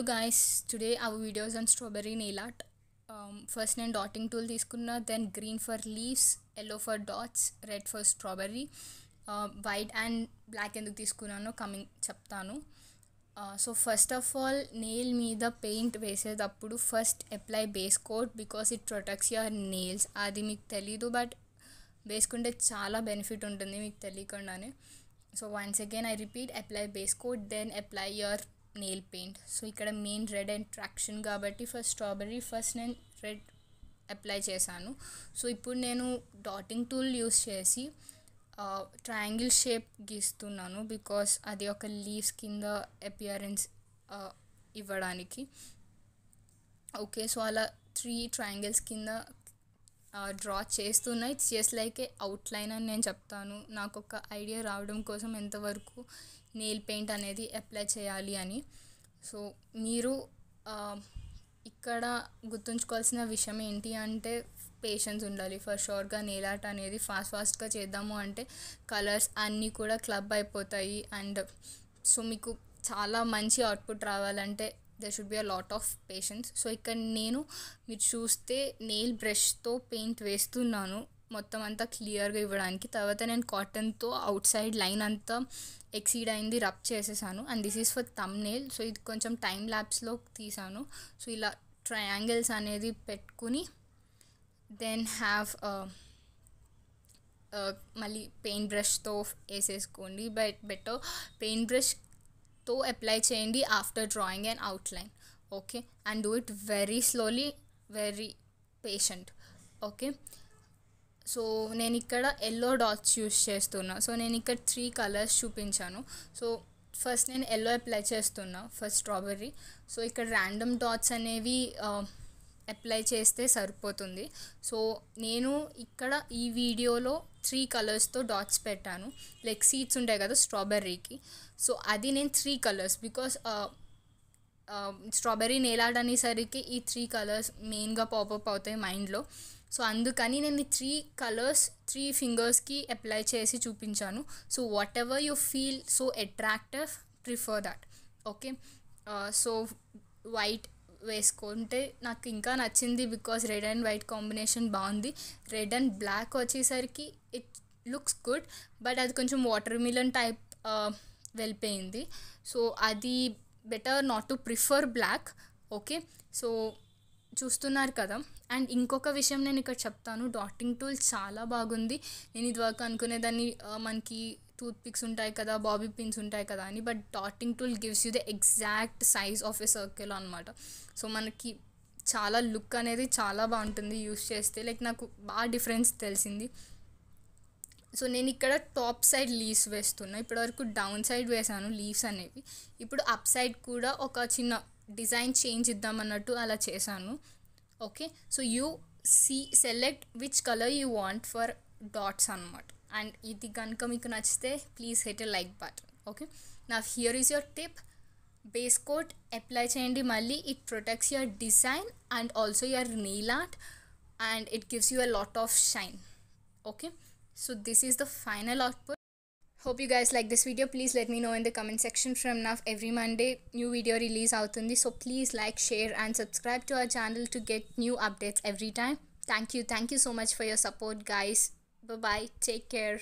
Hello guys today our videos and strawberry nail art first నేను dotting tool తీసుకున్నా then green for leaves yellow for dots red for strawberry white and black ఎందుకు తీసుకున్నానో coming చెప్తాను so first of all nail మీద paint వేసేటప్పుడు first apply base coat because it protects your nails అది మీకు తెలీదు but వేసుకుంటే చాలా బెనిఫిట్ ఉంటుంది మీకు తెలియకుండానే so once again I repeat apply base coat then apply your nail paint so ఇక్కడ మెయిన్ రెడ్ అట్రాక్షన్ కాబట్టి ఫస్ట్ స్ట్రాబెర్రీ ఫస్ట్ నేను రెడ్ అప్లై చేశాను సో ఇప్పుడు నేను డాటింగ్ టూల్ యూస్ చేసి ట్రయాంగిల్ షేప్ గీస్తున్నాను బికాస్ అది ఒక లీవ్స్ కింద అపియరెన్స్ ఇవ్వడానికి ఓకే సో అలా త్రీ ట్రయాంగిల్స్ కింద డ్రా చేస్తున్నా it's just like a outline అని నేను చెప్తాను నాకు ఒక ఐడియా రావడం కోసం ఎంతవరకు నెయిల్ పెయింట్ అనేది అప్లై చేయాలి అని సో మీరు ఇక్కడ గుర్తుంచుకోవాల్సిన విషయం ఏంటి అంటే పేషెన్స్ ఉండాలి ఫర్ షోర్గా నెయిల్ ఆర్ట్ అనేది ఫాస్ట్ ఫాస్ట్గా చేద్దాము అంటే కలర్స్ అన్నీ కూడా క్లబ్ అయిపోతాయి అండ్ సో మీకు చాలా మంచి అవుట్పుట్ రావాలంటే there should be a lot of patience so ఇక్కడ నేను మీరు చూస్తే నెయిల్ బ్రష్తో పెయింట్ వేస్తున్నాను మొత్తం అంతా క్లియర్గా ఇవ్వడానికి తర్వాత నేను కాటన్తో అవుట్ సైడ్ లైన్ అంతా ఎక్సీడ్ అయింది రబ్ చేసేసాను and this is for thumb nail so ఇది కొంచెం టైం ల్యాబ్స్లో తీసాను సో ఇలా ట్రయాంగిల్స్ అనేది పెట్టుకుని దెన్ హ్యావ్ మళ్ళీ పెయింట్ బ్రష్తో వేసేసుకోండి but better paint brush so apply చేయండి after drawing and outline okay and do it very slowly very patient okay so నేను ఇక్కడ ఎల్లో డాట్స్ యూస్ చేస్తున్నా సో నేను ఇక్కడ త్రీ కలర్స్ చూపించాను సో ఫస్ట్ నేను ఎల్లో అప్లై చేస్తున్నా ఫస్ట్ స్ట్రాబెర్రీ సో ఇక్కడ ర్యాండమ్ డాట్స్ అనేవి uh, అప్లై చేస్తే సరిపోతుంది సో నేను ఇక్కడ ఈ వీడియోలో త్రీ కలర్స్తో డాట్స్ పెట్టాను లైక్ సీడ్స్ ఉంటాయి కదా స్ట్రాబెర్రీకి సో అది నేను త్రీ కలర్స్ బికాస్ స్ట్రాబెర్రీ నేలాడనేసరికి ఈ త్రీ కలర్స్ మెయిన్గా పాపప్ అవుతాయి మైండ్లో సో అందుకని నేను త్రీ కలర్స్ త్రీ ఫింగర్స్కి అప్లై చేసి చూపించాను so whatever you feel so attractive prefer that okay so white వేసుకుంటే నాకు ఇంకా నచ్చింది because red and white combination బాగుంది రెడ్ అండ్ బ్లాక్ వచ్చేసరికి ఇట్ లుక్స్ గుడ్ బట్ అది కొంచెం వాటర్ మిలన్ టైప్ వెళ్ళిపోయింది సో అది better not to prefer black okay so చూస్తున్నారు కదా అండ్ ఇంకొక విషయం నేను ఇక్కడ చెప్తాను డాటింగ్ టూల్ చాలా బాగుంది నేను ఇదివరకు అనుకునేదాన్ని మనకి టూత్ పిక్స్ ఉంటాయి కదా బాబీ పిన్స్ ఉంటాయి కదా అని but dotting tool gives you the exact size of a circle అనమాట సో మనకి చాలా లుక్ అనేది చాలా బాగుంటుంది యూస్ చేస్తే లైక్ నాకు బాగా డిఫరెన్స్ తెలిసింది సో నేను ఇక్కడ టాప్ సైడ్ లీవ్స్ వేస్తున్నా ఇప్పటివరకు డౌన్ సైడ్ వేసాను లీవ్స్ అనేవి ఇప్పుడు అప్ సైడ్ కూడా ఒక చిన్న డిజైన్ చేంజ్ ఇద్దామన్నట్టు అలా చేశాను okay so you see select which colour you want for dots అనమాట అండ్ ఇది కనుక మీకు నచ్చితే please hit a like button okay నా here is your tip base coat apply చేయండి మళ్ళీ it protects your design and also your nail art and it gives you a lot of shine okay so this is the final output hope you guys like this video please let me know in the comment section from now every monday new video release out on this. so please like share and subscribe to our channel to get new updates every time thank you thank you so much for your support guys bye bye take care